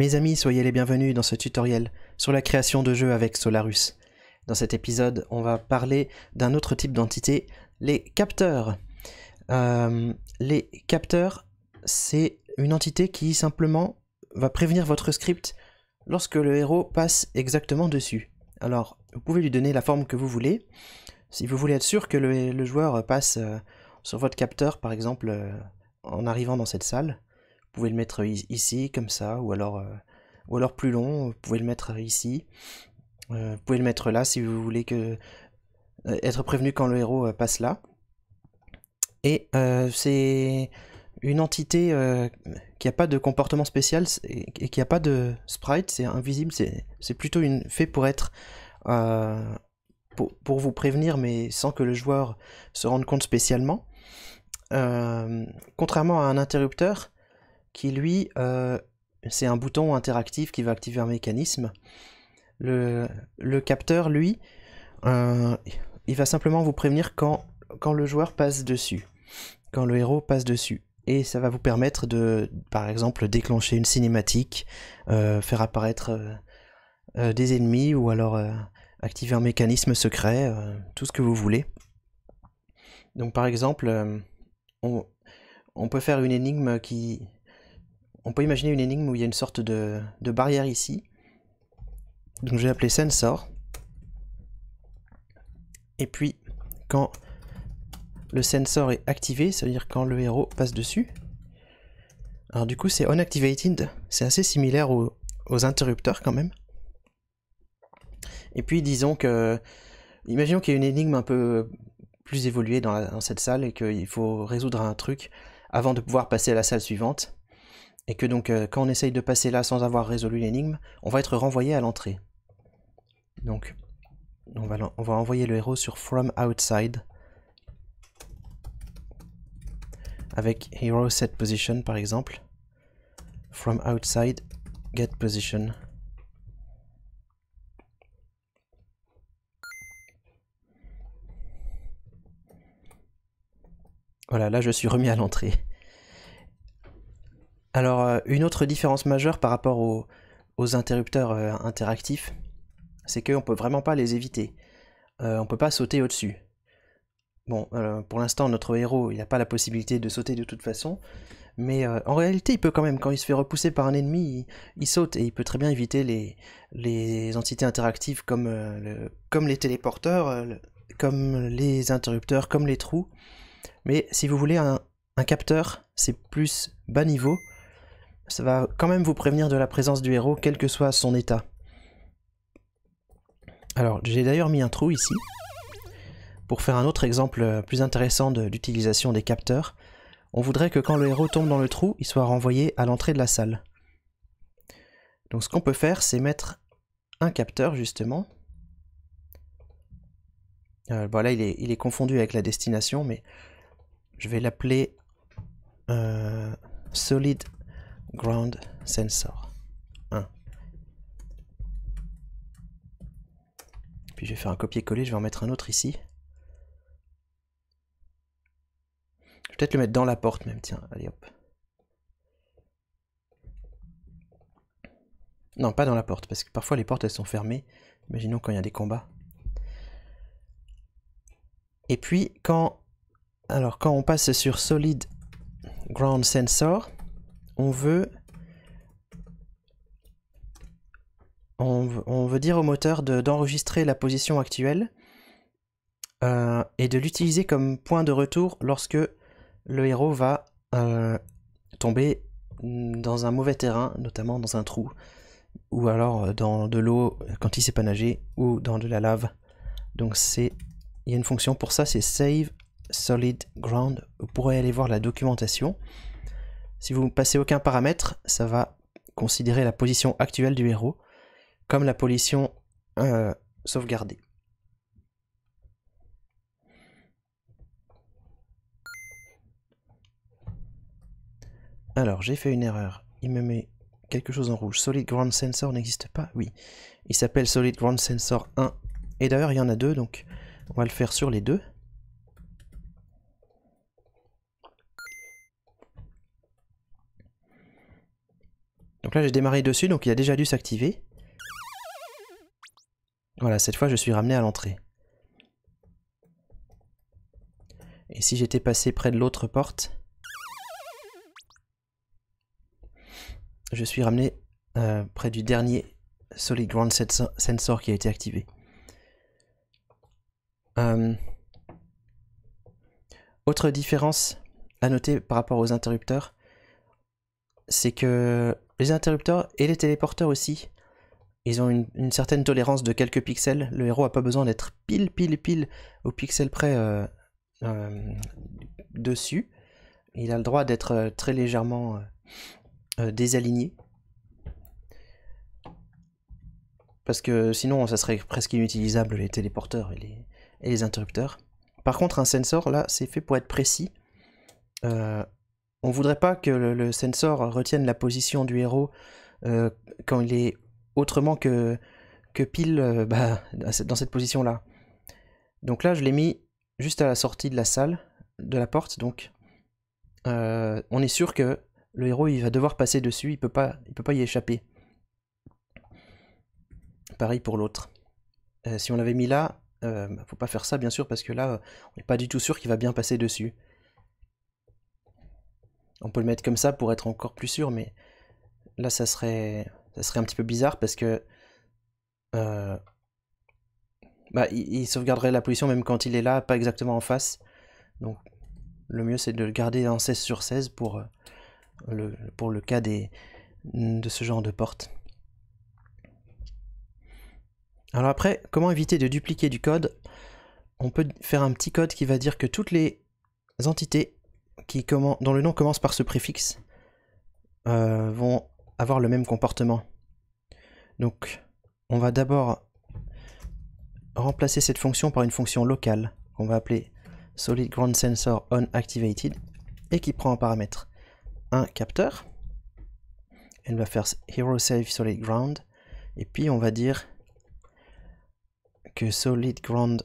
Mes amis, soyez les bienvenus dans ce tutoriel sur la création de jeux avec Solarus. Dans cet épisode, on va parler d'un autre type d'entité, les capteurs. Euh, les capteurs, c'est une entité qui simplement va prévenir votre script lorsque le héros passe exactement dessus. Alors, vous pouvez lui donner la forme que vous voulez. Si vous voulez être sûr que le, joueur passe euh, sur votre capteur, par exemple, euh, en arrivant dans cette salle, vous pouvez le mettre euh, ici, comme ça, ou alors, euh, ou alors plus long, vous pouvez le mettre euh, ici. vous pouvez le mettre là si vous voulez être prévenu quand le héros passe là. Et c'est une entité qui n'a pas de comportement spécial et qui n'a pas de sprite, c'est invisible, c'est plutôt une, fait pour être pour, pour, vous prévenir mais sans que le joueur se rende compte spécialement. contrairement à un interrupteur, qui lui, euh, c'est un bouton interactif qui va activer un mécanisme. Le, capteur, lui, euh, il va simplement vous prévenir quand, quand le joueur passe dessus, quand le héros passe dessus. Et ça va vous permettre de, par exemple, déclencher une cinématique, euh, faire apparaître des ennemis ou alors activer un mécanisme secret, tout ce que vous voulez. Donc par exemple, on peut faire une énigme qui, on peut imaginer une énigme où il y a une sorte de, barrière ici. Donc je vais appeler sensor. Et puis quand le sensor est activé, cest à dire quand le héros passe dessus. Alors du coup c'est unactivated, c'est assez similaire aux, interrupteurs quand même. Et puis disons que, imaginons qu'il y ait une énigme un peu plus évoluée dans cette salle et qu'il faut résoudre un truc avant de pouvoir passer à la salle suivante et que donc euh, quand on essaye de passer là sans avoir résolu l'énigme, on va être renvoyé à l'entrée. Donc on va, on va envoyer le héros sur From Outside avec Hero Set Position par exemple. From Outside Get Position. Voilà, là je suis remis à l'entrée. Alors, euh, une autre différence majeure par rapport aux, interrupteurs euh, interactifs, c'est qu'on peut vraiment pas les éviter. Euh, on ne peut pas sauter au-dessus. Bon, pour l'instant, notre héros, il n'a pas la possibilité de sauter de toute façon. Mais en réalité, il peut quand même, quand il se fait repousser par un ennemi, il, saute et il peut très bien éviter les, entités interactives comme, les téléporteurs, comme les interrupteurs, comme les trous. Mais si vous voulez un capteur, c'est plus bas niveau ça va quand même vous prévenir de la présence du héros, quel que soit son état. Alors, j'ai d'ailleurs mis un trou ici, pour faire un autre exemple euh, plus intéressant d'utilisation des capteurs. On voudrait que quand le héros tombe dans le trou, il soit renvoyé à l'entrée de la salle. Donc ce qu'on peut faire, c'est mettre un capteur, justement. Voilà, euh, il est, confondu avec la destination, mais je vais l'appeler euh, Solid ground sensor 1. Puis je vais faire un copier-coller, je vais en mettre un autre ici. Je vais peut-être le mettre dans la porte même, tiens, allez hop. Non, pas dans la porte, parce que parfois les portes elles sont fermées. Imaginons quand il y a des combats. Et puis quand alors quand on passe sur Solid Ground Sensor, on veut, on, veut dire au moteur d'enregistrer la position actuelle euh, et de l'utiliser comme point de retour lorsque le héros va euh, tomber dans un mauvais terrain, notamment dans un trou, ou alors euh, dans de l'eau quand il sait pas nager, ou dans de la lave. Donc c'est, il y a une fonction pour ça, c'est save solid ground. Vous pourrez aller voir la documentation. Si vous ne passez aucun paramètre, ça va considérer la position actuelle du héros comme la position euh, sauvegardée. Alors, j'ai fait une erreur. Il me met quelque chose en rouge. Solid Ground Sensor n'existe pas Oui. Il s'appelle Solid Ground Sensor 1. Et d'ailleurs, il y en a deux, donc on va le faire sur les deux. Donc là j'ai démarré dessus, donc il a déjà dû s'activer. Voilà, cette fois je suis ramené à l'entrée. Et si j'étais passé près de l'autre porte, je suis ramené euh, près du dernier Solid Ground Sensor qui a été activé. Euh, autre différence à noter par rapport aux interrupteurs, c'est que les interrupteurs et les téléporteurs aussi. Ils ont une, certaine tolérance de quelques pixels. Le héros n'a pas besoin d'être pile, pile, pile au pixel près euh, euh, dessus. Il a le droit d'être euh, très légèrement désaligné. Parce que sinon, ça serait presque inutilisable les téléporteurs et les interrupteurs. Par contre, un sensor, là, c'est fait pour être précis. On voudrait pas que le, sensor retienne la position du héros euh, quand il est autrement que, pile euh, bah, dans cette position-là. Donc là, je l'ai mis juste à la sortie de la salle, de la porte, donc euh, on est sûr que le héros il va devoir passer dessus, il peut pas, il peut pas y échapper. Pareil pour l'autre. si on l'avait mis là, faut pas faire ça bien sûr parce que là, on n'est pas du tout sûr qu'il va bien passer dessus on peut le mettre comme ça pour être encore plus sûr, mais là ça serait, ça serait un petit peu bizarre parce que euh, bah, il, sauvegarderait la position même quand il est là, pas exactement en face. Donc le mieux c'est de le garder en 16 sur 16 pour, euh, le, pour le cas des, de ce genre de porte. Alors après, comment éviter de dupliquer du code On peut faire un petit code qui va dire que toutes les entités qui dont le nom commence par ce préfixe euh, vont avoir le même comportement. Donc, on va d'abord remplacer cette fonction par une fonction locale qu'on va appeler solid et qui prend en paramètre un capteur. Elle va faire HeroSaveSolidGround et puis on va dire que solidground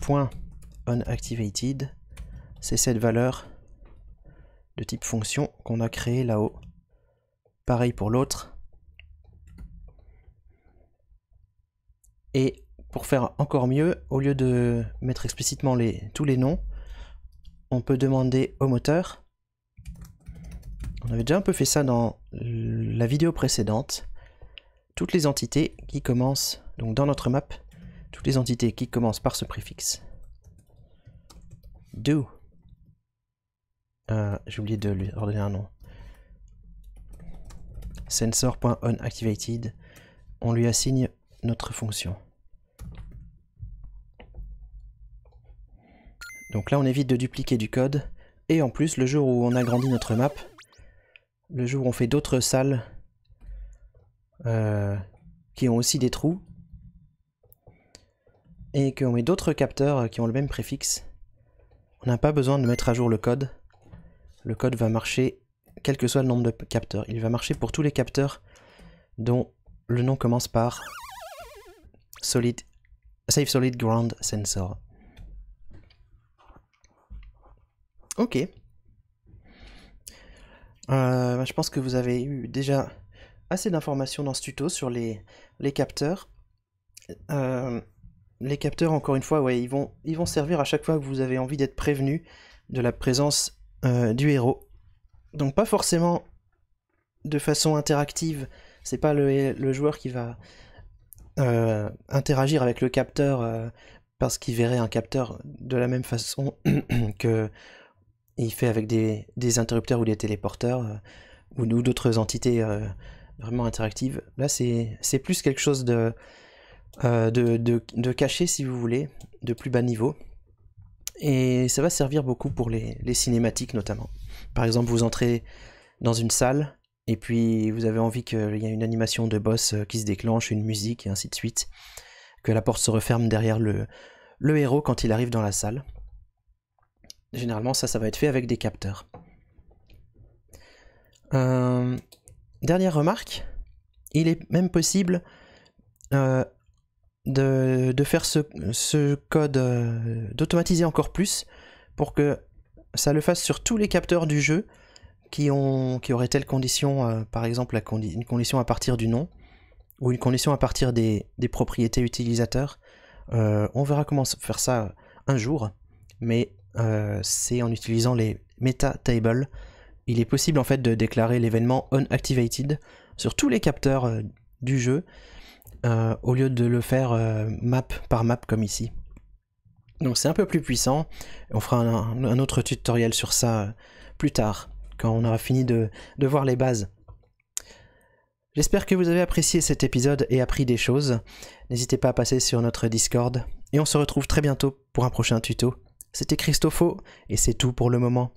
ground c'est cette valeur de type fonction qu'on a créée là-haut. Pareil pour l'autre. Et pour faire encore mieux, au lieu de mettre explicitement les, tous les noms, on peut demander au moteur. On avait déjà un peu fait ça dans la vidéo précédente. Toutes les entités qui commencent, donc dans notre map, toutes les entités qui commencent par ce préfixe. Do euh, j'ai oublié de lui ordonner un nom. Sensor.onActivated. On lui assigne notre fonction. Donc là, on évite de dupliquer du code. Et en plus, le jour où on agrandit notre map, le jour où on fait d'autres salles euh, qui ont aussi des trous, et qu'on met d'autres capteurs qui ont le même préfixe, on n'a pas besoin de mettre à jour le code le code va marcher quel que soit le nombre de capteurs. Il va marcher pour tous les capteurs dont le nom commence par Solid, Safe Solid Ground Sensor. Ok. Euh, bah, je pense que vous avez eu déjà assez d'informations dans ce tuto sur les, les capteurs. Euh, les capteurs, encore une fois, ouais, ils, vont, ils vont servir à chaque fois que vous avez envie d'être prévenu de la présence euh, du héros. Donc pas forcément de façon interactive, c'est pas le, joueur qui va euh, interagir avec le capteur euh, parce qu'il verrait un capteur de la même façon que il fait avec des, interrupteurs ou des téléporteurs ou, d'autres entités vraiment interactives. Là, c'est plus quelque chose de de, de, de, caché, si vous voulez, de plus bas niveau. Et ça va servir beaucoup pour les, cinématiques notamment. Par exemple, vous entrez dans une salle et puis vous avez envie qu'il y ait une animation de boss euh, qui se déclenche, une musique et ainsi de suite, que la porte se referme derrière le, héros quand il arrive dans la salle. Généralement, ça, ça va être fait avec des capteurs. Euh, dernière remarque, il est même possible euh, de, faire ce, code, euh, d'automatiser encore plus pour que ça le fasse sur tous les capteurs du jeu qui, ont, qui auraient telle condition, euh, par exemple une condition à partir du nom ou une condition à partir des, propriétés utilisateurs. Euh, on verra comment faire ça un jour, mais c'est en utilisant les meta tables. Il est possible en fait de déclarer l'événement onActivated sur tous les capteurs du jeu euh, au lieu de le faire euh, map par map comme ici. Donc c'est un peu plus puissant. On fera un, autre tutoriel sur ça euh, plus tard, quand on aura fini de, de voir les bases. J'espère que vous avez apprécié cet épisode et appris des choses. N'hésitez pas à passer sur notre Discord. Et on se retrouve très bientôt pour un prochain tuto. C'était Christopho, et c'est tout pour le moment.